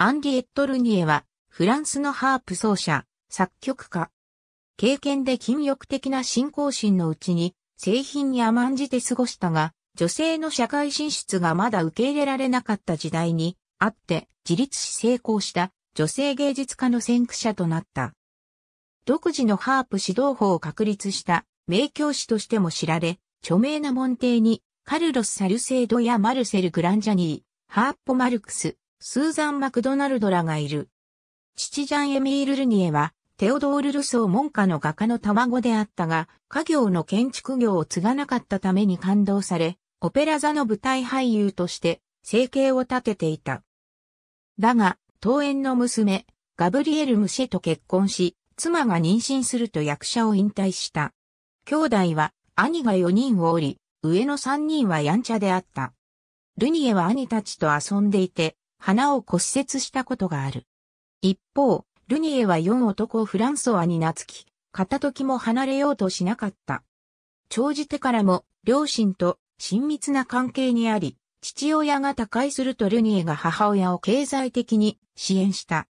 アンディ・エットルニエは、フランスのハープ奏者、作曲家。経験で禁欲的な信仰心のうちに、製品に甘んじて過ごしたが、女性の社会進出がまだ受け入れられなかった時代に、あって自立し成功した女性芸術家の先駆者となった。独自のハープ指導法を確立した名教師としても知られ、著名な門弟にカルロス・サルセードやマルセル・グランジャニー、ハーッポ・マルクス、スーザン・マクドナルドらがいる。父ジャン・エミール・ルニエは、テオドール・ルソー門下の画家の卵であったが、家業の建築業を継がなかったために感動され、オペラ座の舞台俳優として生計を立てていた。だが、桃園の娘、ガブリエル・ムシェと結婚し、妻が妊娠すると役者を引退した。兄弟は兄が4人をおり、上の3人はやんちゃであった。ルニエは兄たちと遊んでいて、鼻を骨折したことがある。一方、ルニエは4男フランソワに懐き、片時も離れようとしなかった。長寿手からも、両親と親密な関係にあり、父親が他界するとルニエが母親を経済的に支援した。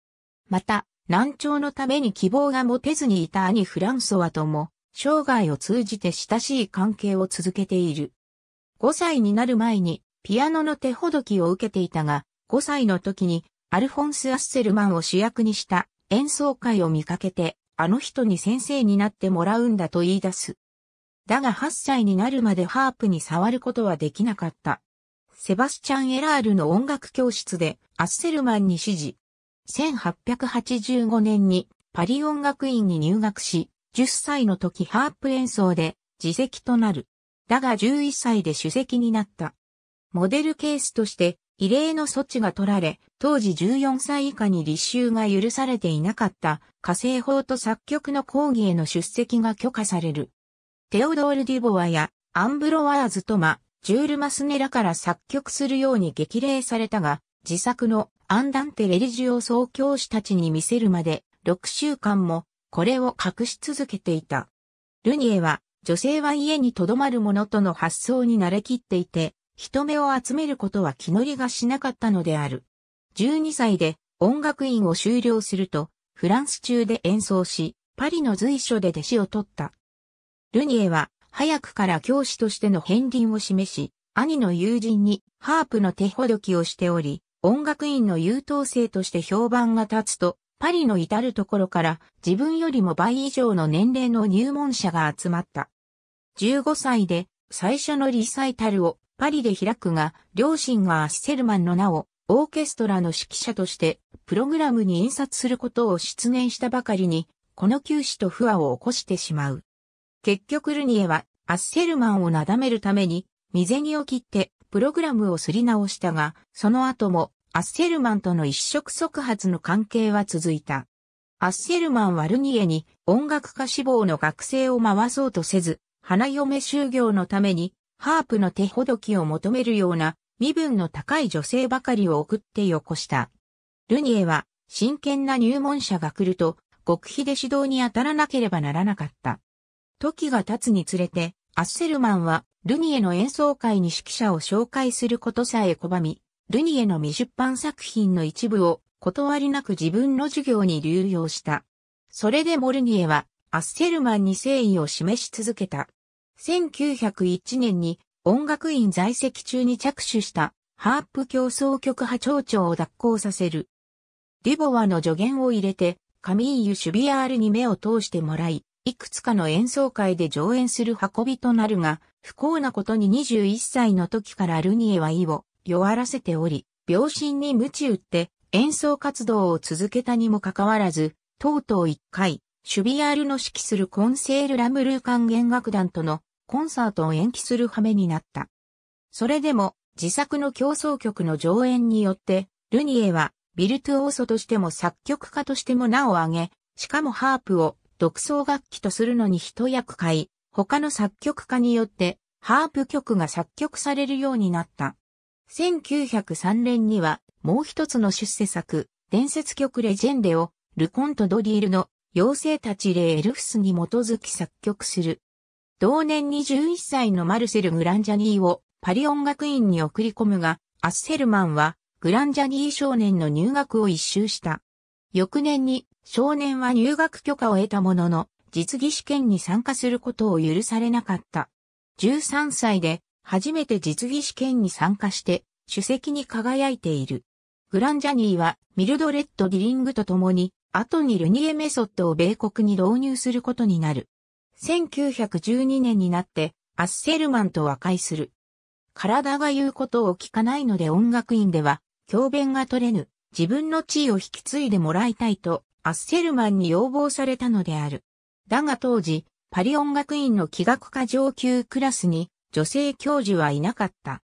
また、難聴のために希望が持てずにいた兄フランソワとも、生涯を通じて親しい関係を続けている。5歳になる前に、ピアノの手ほどきを受けていたが、5歳の時にアルフォンス・アッセルマンを主役にした演奏会を見かけて、あの人に先生になってもらうんだと言い出す。だが8歳になるまでハープに触ることはできなかった。セバスチャン・エラールの音楽教室でアッセルマンに指示。1885年にパリ音楽院に入学し、10歳の時ハープ演奏で自席となる。だが11歳で主席になった。モデルケースとして異例の措置が取られ、当時14歳以下に立衆が許されていなかった火星法と作曲の講義への出席が許可される。テオドール・デュボワやアンブロワーズ・トマ、ジュール・マスネラから作曲するように激励されたが、自作のアンダンテ・レリジュを総教師たちに見せるまで6週間もこれを隠し続けていた。ルニエは女性は家に留まるものとの発想に慣れきっていて、人目を集めることは気乗りがしなかったのである。12歳で音楽院を修了すると、フランス中で演奏し、パリの随所で弟子を取った。ルニエは、早くから教師としての片鱗を示し、兄の友人にハープの手ほどきをしており、音楽院の優等生として評判が立つと、パリの至るところから自分よりも倍以上の年齢の入門者が集まった。15歳で最初のリサイタルをパリで開くが、両親がアッセルマンの名を、オーケストラの指揮者として、プログラムに印刷することを出現したばかりに、この休止と不和を起こしてしまう。結局ルニエは、アッセルマンをなだめるために、身銭を切って、プログラムをすり直したが、その後も、アッセルマンとの一触即発の関係は続いた。アッセルマンはルニエに音楽家志望の学生を回そうとせず、花嫁修行のためにハープの手ほどきを求めるような身分の高い女性ばかりを送ってよこした。ルニエは真剣な入門者が来ると極秘で指導に当たらなければならなかった。時が経つにつれて、アッセルマンはルニエの演奏会に指揮者を紹介することさえ拒み、ルニエの未出版作品の一部を断りなく自分の授業に流用した。それでもルニエはアッセルマンに誠意を示し続けた。1901年に音楽院在籍中に着手したハープ競争曲派長長を脱行させる。デュボワの助言を入れて、カミーユ・シュビアールに目を通してもらい、いくつかの演奏会で上演する運びとなるが、不幸なことに21歳の時からルニエは意を弱らせており、病心に鞭打って演奏活動を続けたにもかかわらず、とうとう一回、シュビアールの指揮するコンセール・ラムルー管弦楽団とのコンサートを延期する羽目になった。それでも、自作の競争曲の上演によって、ルニエは、ビルトゥオーソとしても作曲家としても名を挙げ、しかもハープを独奏楽器とするのに一役買い、他の作曲家によって、ハープ曲が作曲されるようになった。1903年には、もう一つの出世作、伝説曲レジェンデを、ルコント・ドリールの、妖精たちレエルフスに基づき作曲する。同年21歳のマルセル・グランジャニーをパリ音楽院に送り込むが、アッセルマンはグランジャニー少年の入学を一周した。翌年に少年は入学許可を得たものの、実技試験に参加することを許されなかった。13歳で初めて実技試験に参加して主席に輝いている。グランジャニーはミルドレッド・ディリングと共に、後にルニエメソッドを米国に導入することになる。1912年になってアッセルマンと和解する。体が言うことを聞かないので音楽院では教鞭が取れぬ自分の地位を引き継いでもらいたいとアッセルマンに要望されたのである。だが当時、パリ音楽院の器楽科上級クラスに女性教授はいなかった。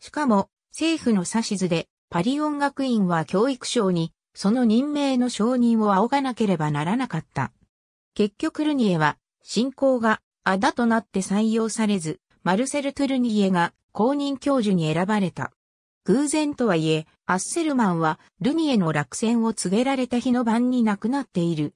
しかも、政府の指図でパリ音楽院は教育省にその任命の承認を仰がなければならなかった。結局ルニエは信仰があだとなって採用されず、マルセル・トゥルニエが公認教授に選ばれた。偶然とはいえ、アッセルマンはルニエの落選を告げられた日の晩に亡くなっている。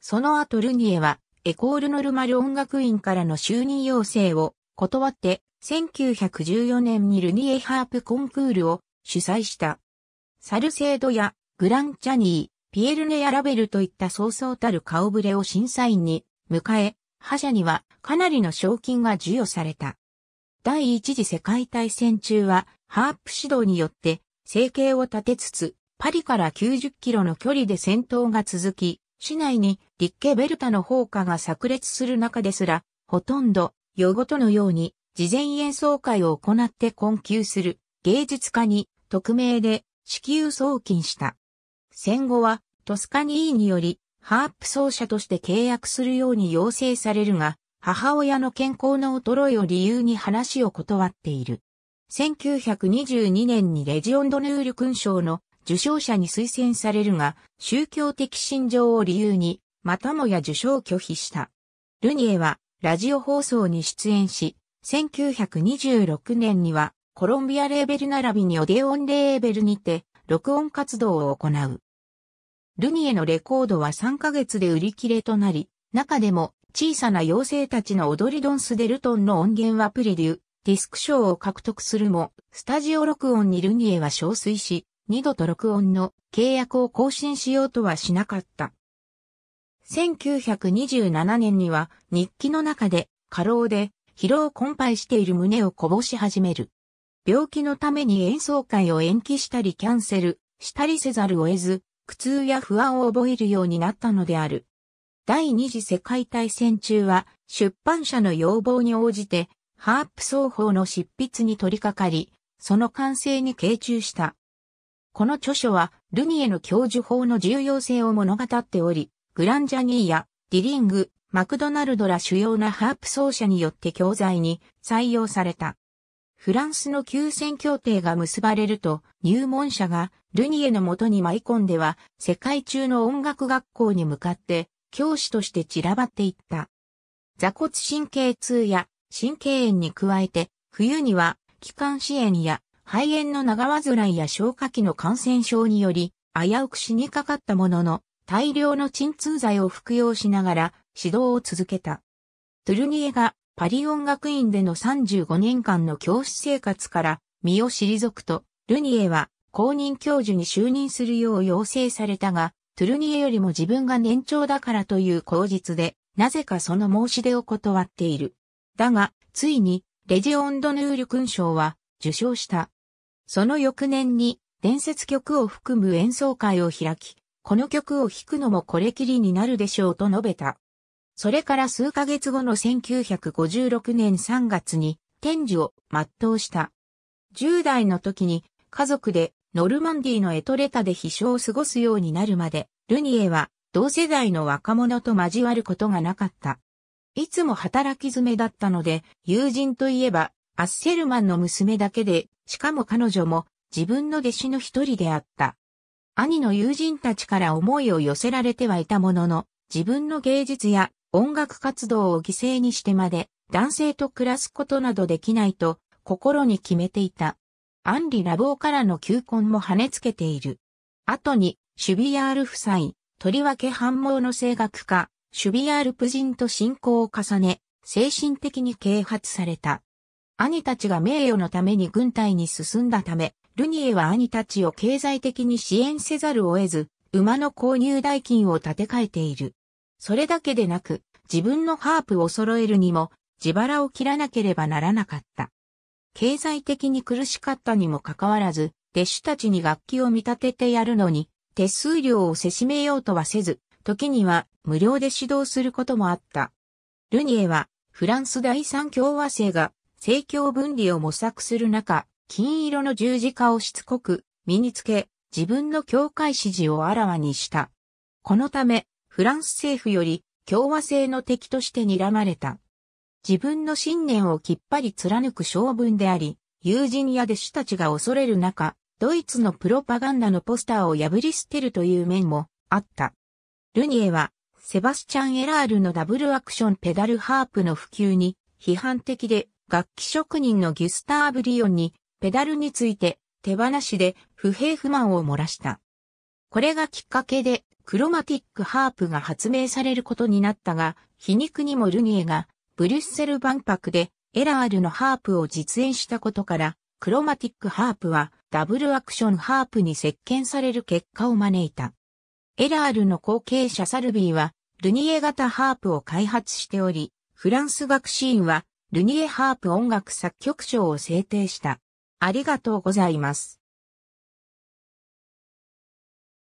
その後ルニエはエコール・ノルマル音楽院からの就任要請を断って1914年にルニエハープコンクールを主催した。サルセードやグランチャニー、ピエルネやラベルといったそうそうたる顔ぶれを審査員に迎え、覇者にはかなりの賞金が授与された。第一次世界大戦中は、ハープ指導によって生計を立てつつ、パリから90キロの距離で戦闘が続き、市内にリッケベルタの放火が炸裂する中ですら、ほとんど、夜ごとのように、事前演奏会を行って困窮する芸術家に匿名で支給送金した。戦後はトスカニーによりハープ奏者として契約するように要請されるが、母親の健康の衰えを理由に話を断っている。1922年にレジオンドヌール勲章の受賞者に推薦されるが、宗教的信条を理由に、またもや受賞を拒否した。ルニエは、ラジオ放送に出演し、1926年には、コロンビアレーベル並びにオデオンレーベルにて、録音活動を行う。ルニエのレコードは3ヶ月で売り切れとなり、中でも小さな妖精たちの踊りドンスデルトンの音源はプレデュー、ディスク賞を獲得するも、スタジオ録音にルニエは憔悴し、二度と録音の契約を更新しようとはしなかった。1927年には日記の中で過労で疲労困憊している胸をこぼし始める。病気のために演奏会を延期したりキャンセルしたりせざるを得ず、苦痛や不安を覚えるようになったのである。第二次世界大戦中は出版社の要望に応じてハープ奏法の執筆に取り掛かり、その完成に傾注した。この著書はルニエの教授法の重要性を物語っており、グランジャニーやディリング、マクドナルドら主要なハープ奏者によって教材に採用された。フランスの休戦協定が結ばれると、入門者がルニエのもとに舞い込んでは、世界中の音楽学校に向かって、教師として散らばっていった。座骨神経痛や神経炎に加えて、冬には気管支炎や肺炎の長患いや消化器の感染症により、危うく死にかかったものの、大量の鎮痛剤を服用しながら指導を続けた。トゥルニエがパリ音楽院での35年間の教師生活から身を退くと、ルニエは公認教授に就任するよう要請されたが、トゥルニエよりも自分が年長だからという口実で、なぜかその申し出を断っている。だが、ついに、レジオンドヌール勲章は受賞した。その翌年に、伝説曲を含む演奏会を開き、この曲を弾くのもこれきりになるでしょうと述べた。それから数ヶ月後の1956年3月に天寿を全うした。10代の時に家族でノルマンディのエトレタで秘書を過ごすようになるまで、ルニエは同世代の若者と交わることがなかった。いつも働き詰めだったので、友人といえばアッセルマンの娘だけで、しかも彼女も自分の弟子の一人であった。兄の友人たちから思いを寄せられてはいたものの、自分の芸術や音楽活動を犠牲にしてまで男性と暮らすことなどできないと心に決めていた。アンリ・ラボーからの求婚も跳ねつけている。後に、シュビアール夫妻、とりわけ反毛の声楽家、シュビアール夫人と信仰を重ね、精神的に啓発された。兄たちが名誉のために軍隊に進んだため、ルニエは兄たちを経済的に支援せざるを得ず、馬の購入代金を立て替えている。それだけでなく、自分のハープを揃えるにも自腹を切らなければならなかった。経済的に苦しかったにもかかわらず、弟子たちに楽器を見立ててやるのに、手数料をせしめようとはせず、時には無料で指導することもあった。ルニエは、フランス第三共和制が政教分離を模索する中、金色の十字架をしつこく身につけ、自分の教会支持をあらわにした。このため、フランス政府より共和制の敵として睨まれた。自分の信念をきっぱり貫く将軍であり、友人や弟子たちが恐れる中、ドイツのプロパガンダのポスターを破り捨てるという面もあった。ルニエは、セバスチャン・エラールのダブルアクションペダルハープの普及に批判的で、楽器職人のギュスターブ・リオンにペダルについて手放しで不平不満を漏らした。これがきっかけでクロマティックハープが発明されることになったが、皮肉にもルニエがブリュッセル万博でエラールのハープを実演したことから、クロマティックハープはダブルアクションハープに石鹸される結果を招いた。エラールの後継者サルビーは、ルニエ型ハープを開発しており、フランス学士院は、ルニエハープ音楽作曲賞を制定した。ありがとうございます。